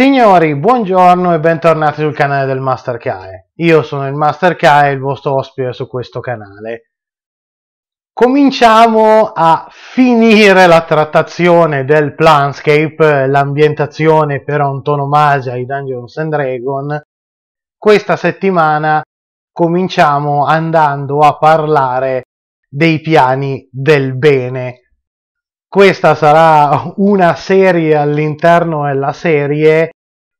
Signori, buongiorno e bentornati sul canale del Master Kae. Io sono il Master Kae, il vostro ospite su questo canale. Cominciamo a finire la trattazione del Planscape, l'ambientazione per antonomasia di Dungeons and Dragons. Questa settimana cominciamo andando a parlare dei piani del bene, questa sarà una serie all'interno della serie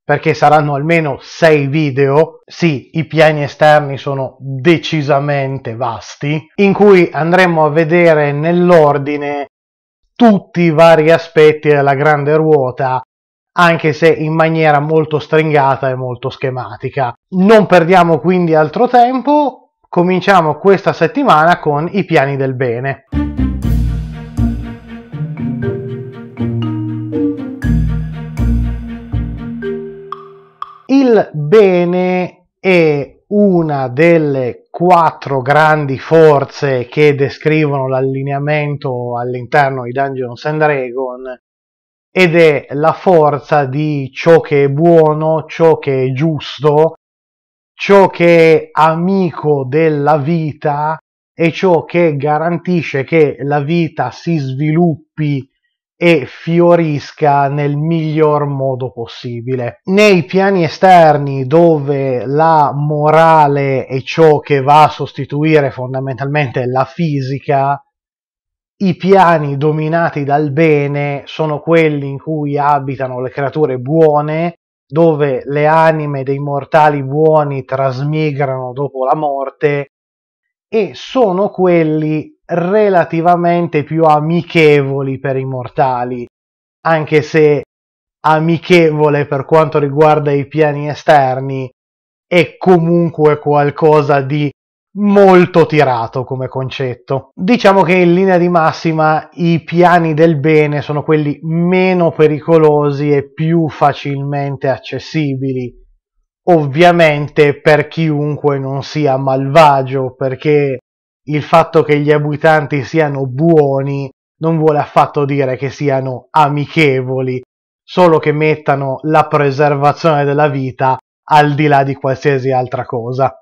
perché saranno almeno 6 video, sì, i piani esterni sono decisamente vasti, in cui andremo a vedere nell'ordine tutti i vari aspetti della grande ruota, anche se in maniera molto stringata e molto schematica. Non perdiamo quindi altro tempo, cominciamo questa settimana con i piani del bene. Il bene è una delle quattro grandi forze che descrivono l'allineamento all'interno di Dungeons and Dragon ed è la forza di ciò che è buono, ciò che è giusto, ciò che è amico della vita e ciò che garantisce che la vita si sviluppi e fiorisca nel miglior modo possibile. Nei piani esterni dove la morale è ciò che va a sostituire fondamentalmente la fisica, i piani dominati dal bene sono quelli in cui abitano le creature buone, dove le anime dei mortali buoni trasmigrano dopo la morte, e sono quelli relativamente più amichevoli per i mortali, anche se amichevole per quanto riguarda i piani esterni è comunque qualcosa di molto tirato come concetto. Diciamo che in linea di massima i piani del bene sono quelli meno pericolosi e più facilmente accessibili, ovviamente per chiunque non sia malvagio, perché il fatto che gli abitanti siano buoni non vuole affatto dire che siano amichevoli, solo che mettano la preservazione della vita al di là di qualsiasi altra cosa.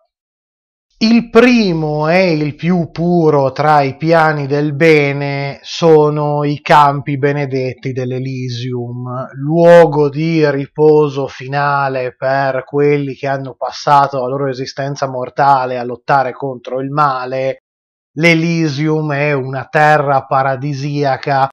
Il primo e il più puro tra i piani del bene sono i campi benedetti dell'Elysium, luogo di riposo finale per quelli che hanno passato la loro esistenza mortale a lottare contro il male l'Elysium è una terra paradisiaca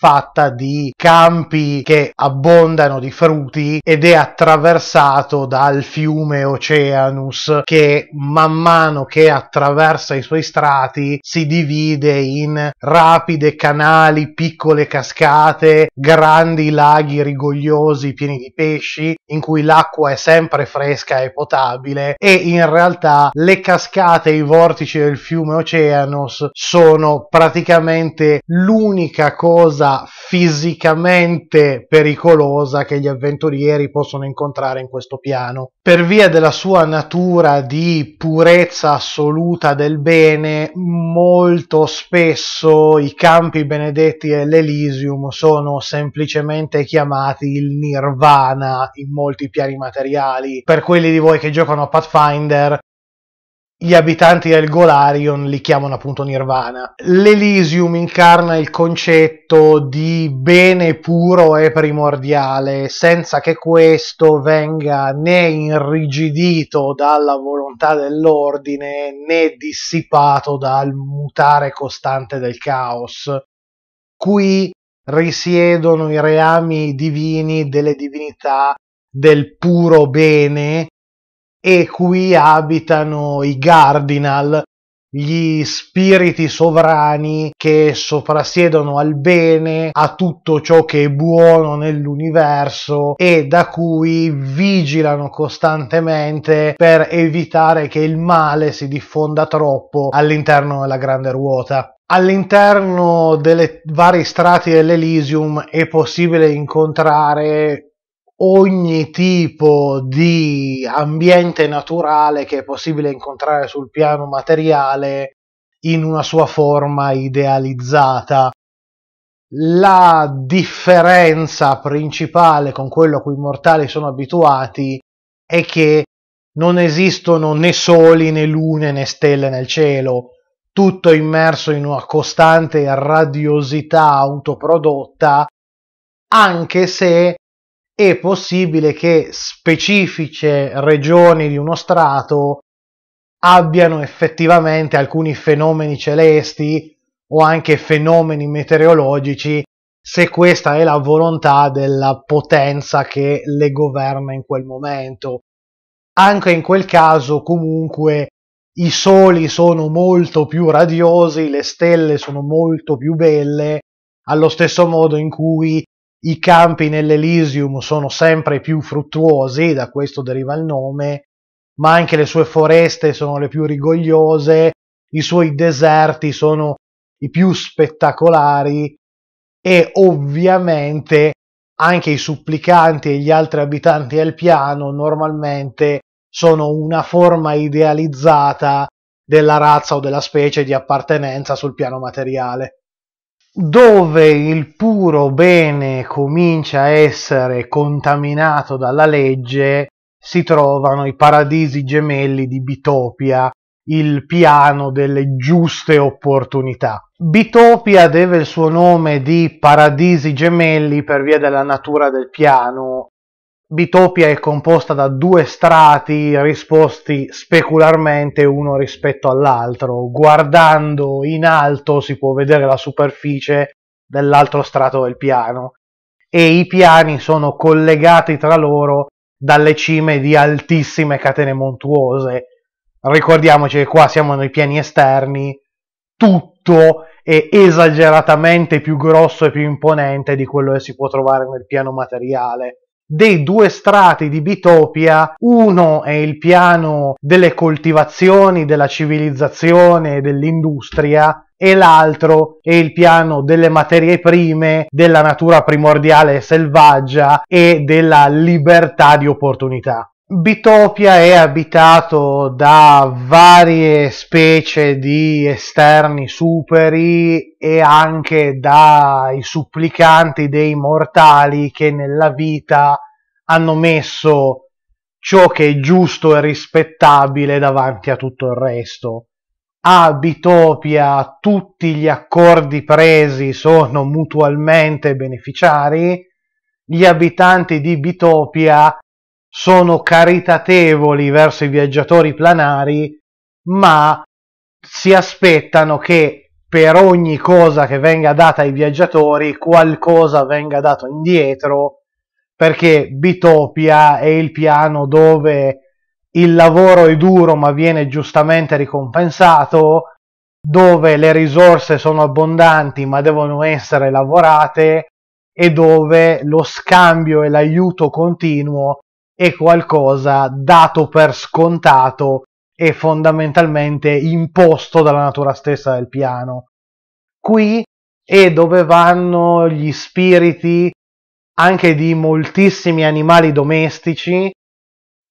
fatta di campi che abbondano di frutti ed è attraversato dal fiume Oceanus che man mano che attraversa i suoi strati si divide in rapide canali, piccole cascate, grandi laghi rigogliosi pieni di pesci in cui l'acqua è sempre fresca e potabile e in realtà le cascate e i vortici del fiume Oceanus sono praticamente l'unica cosa fisicamente pericolosa che gli avventurieri possono incontrare in questo piano. Per via della sua natura di purezza assoluta del bene, molto spesso i campi benedetti e l'Elysium sono semplicemente chiamati il nirvana in molti piani materiali. Per quelli di voi che giocano a Pathfinder, gli abitanti del Golarion li chiamano appunto Nirvana. L'Elysium incarna il concetto di bene puro e primordiale, senza che questo venga né irrigidito dalla volontà dell'ordine né dissipato dal mutare costante del caos. Qui risiedono i reami divini delle divinità del puro bene e qui abitano i Gardinal, gli spiriti sovrani che soprassiedono al bene, a tutto ciò che è buono nell'universo e da cui vigilano costantemente per evitare che il male si diffonda troppo all'interno della grande ruota. All'interno delle vari strati dell'Elysium è possibile incontrare ogni tipo di ambiente naturale che è possibile incontrare sul piano materiale in una sua forma idealizzata. La differenza principale con quello a cui i mortali sono abituati è che non esistono né soli né lune né stelle nel cielo, tutto immerso in una costante radiosità autoprodotta, anche se è possibile che specifiche regioni di uno strato abbiano effettivamente alcuni fenomeni celesti o anche fenomeni meteorologici se questa è la volontà della potenza che le governa in quel momento. Anche in quel caso comunque i soli sono molto più radiosi, le stelle sono molto più belle, allo stesso modo in cui i campi nell'Elysium sono sempre più fruttuosi, da questo deriva il nome, ma anche le sue foreste sono le più rigogliose, i suoi deserti sono i più spettacolari e ovviamente anche i supplicanti e gli altri abitanti del piano normalmente sono una forma idealizzata della razza o della specie di appartenenza sul piano materiale dove il puro bene comincia a essere contaminato dalla legge, si trovano i paradisi gemelli di Bitopia, il piano delle giuste opportunità. Bitopia deve il suo nome di paradisi gemelli per via della natura del piano Bitopia è composta da due strati risposti specularmente uno rispetto all'altro. Guardando in alto si può vedere la superficie dell'altro strato del piano e i piani sono collegati tra loro dalle cime di altissime catene montuose. Ricordiamoci che qua siamo nei piani esterni, tutto è esageratamente più grosso e più imponente di quello che si può trovare nel piano materiale dei due strati di Bitopia, uno è il piano delle coltivazioni, della civilizzazione e dell'industria, e l'altro è il piano delle materie prime, della natura primordiale e selvaggia e della libertà di opportunità. Bitopia è abitato da varie specie di esterni superi e anche dai supplicanti dei mortali che nella vita hanno messo ciò che è giusto e rispettabile davanti a tutto il resto. A Bitopia tutti gli accordi presi sono mutualmente beneficiari, gli abitanti di Bitopia sono caritatevoli verso i viaggiatori planari, ma si aspettano che per ogni cosa che venga data ai viaggiatori qualcosa venga dato indietro, perché Bitopia è il piano dove il lavoro è duro ma viene giustamente ricompensato, dove le risorse sono abbondanti ma devono essere lavorate e dove lo scambio e l'aiuto continuo è qualcosa dato per scontato e fondamentalmente imposto dalla natura stessa del piano. Qui è dove vanno gli spiriti anche di moltissimi animali domestici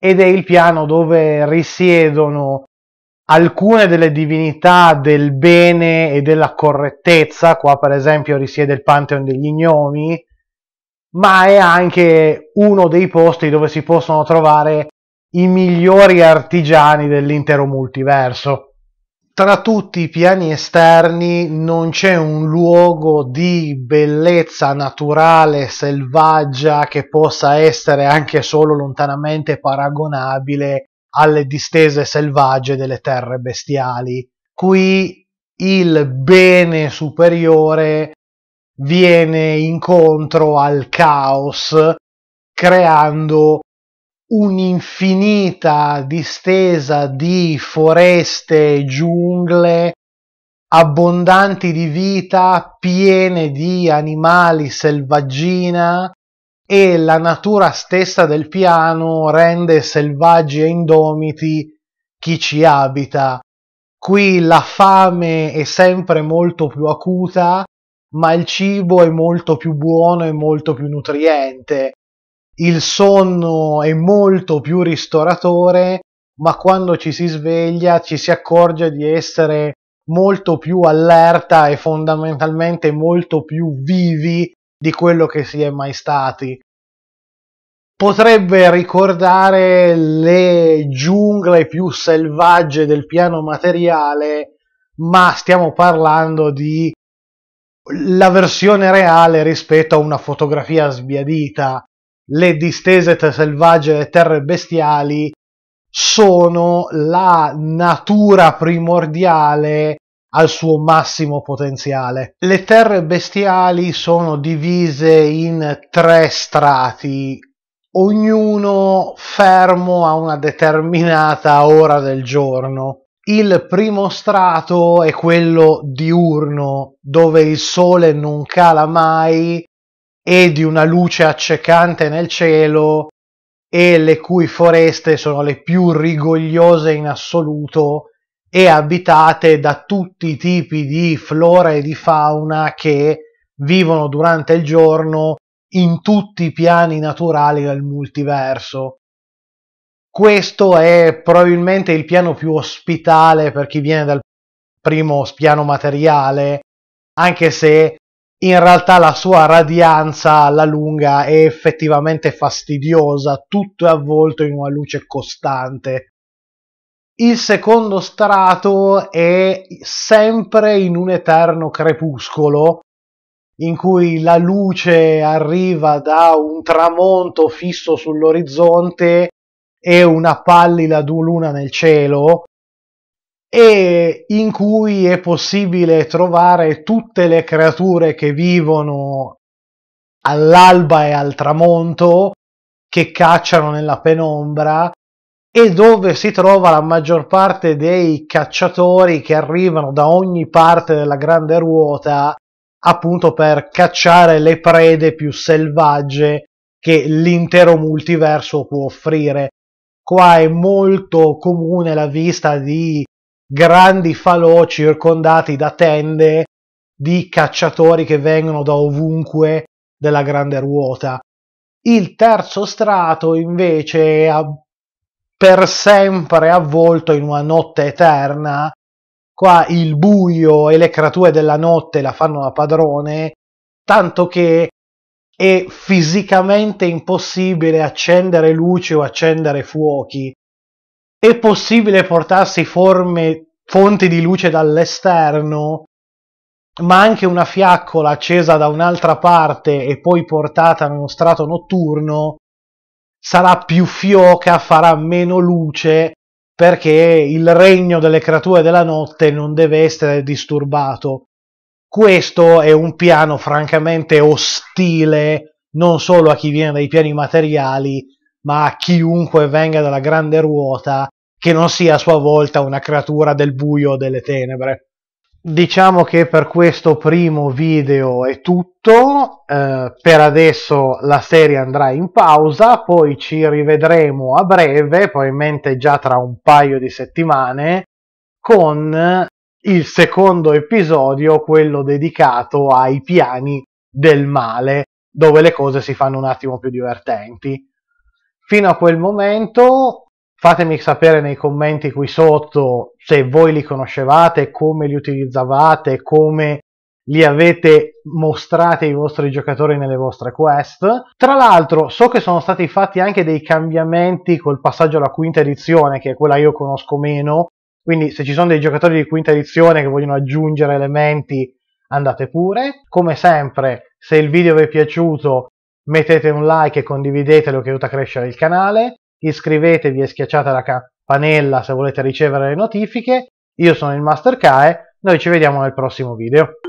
ed è il piano dove risiedono alcune delle divinità del bene e della correttezza, qua per esempio risiede il Pantheon degli Gnomi, ma è anche uno dei posti dove si possono trovare i migliori artigiani dell'intero multiverso. Tra tutti i piani esterni non c'è un luogo di bellezza naturale, selvaggia, che possa essere anche solo lontanamente paragonabile alle distese selvagge delle terre bestiali. Qui il bene superiore viene incontro al caos creando un'infinita distesa di foreste, e giungle, abbondanti di vita, piene di animali selvaggina e la natura stessa del piano rende selvaggi e indomiti chi ci abita. Qui la fame è sempre molto più acuta ma il cibo è molto più buono e molto più nutriente. Il sonno è molto più ristoratore, ma quando ci si sveglia ci si accorge di essere molto più allerta e fondamentalmente molto più vivi di quello che si è mai stati. Potrebbe ricordare le giungle più selvagge del piano materiale, ma stiamo parlando di la versione reale rispetto a una fotografia sbiadita. Le distese selvagge e terre bestiali sono la natura primordiale al suo massimo potenziale. Le terre bestiali sono divise in tre strati, ognuno fermo a una determinata ora del giorno. Il primo strato è quello diurno, dove il sole non cala mai e di una luce accecante nel cielo e le cui foreste sono le più rigogliose in assoluto e abitate da tutti i tipi di flora e di fauna che vivono durante il giorno in tutti i piani naturali del multiverso. Questo è probabilmente il piano più ospitale per chi viene dal primo piano materiale, anche se in realtà la sua radianza alla lunga è effettivamente fastidiosa, tutto è avvolto in una luce costante. Il secondo strato è sempre in un eterno crepuscolo, in cui la luce arriva da un tramonto fisso sull'orizzonte e una pallida luna nel cielo e in cui è possibile trovare tutte le creature che vivono all'alba e al tramonto, che cacciano nella penombra e dove si trova la maggior parte dei cacciatori che arrivano da ogni parte della grande ruota appunto per cacciare le prede più selvagge che l'intero multiverso può offrire Qua è molto comune la vista di grandi falò circondati da tende di cacciatori che vengono da ovunque della grande ruota. Il terzo strato invece è per sempre avvolto in una notte eterna. Qua il buio e le creature della notte la fanno da padrone, tanto che è fisicamente impossibile accendere luce o accendere fuochi, è possibile portarsi forme, fonti di luce dall'esterno, ma anche una fiaccola accesa da un'altra parte e poi portata in uno strato notturno sarà più fioca, farà meno luce perché il regno delle creature della notte non deve essere disturbato. Questo è un piano francamente ostile non solo a chi viene dai piani materiali, ma a chiunque venga dalla grande ruota che non sia a sua volta una creatura del buio o delle tenebre. Diciamo che per questo primo video è tutto, eh, per adesso la serie andrà in pausa, poi ci rivedremo a breve, probabilmente già tra un paio di settimane, con il secondo episodio, quello dedicato ai piani del male, dove le cose si fanno un attimo più divertenti. Fino a quel momento fatemi sapere nei commenti qui sotto se voi li conoscevate, come li utilizzavate, come li avete mostrati ai vostri giocatori nelle vostre quest. Tra l'altro, so che sono stati fatti anche dei cambiamenti col passaggio alla quinta edizione, che è quella io conosco meno, quindi se ci sono dei giocatori di quinta edizione che vogliono aggiungere elementi, andate pure. Come sempre, se il video vi è piaciuto, mettete un like e condividetelo che aiuta a crescere il canale. Iscrivetevi e schiacciate la campanella se volete ricevere le notifiche. Io sono il Master Kae, noi ci vediamo nel prossimo video.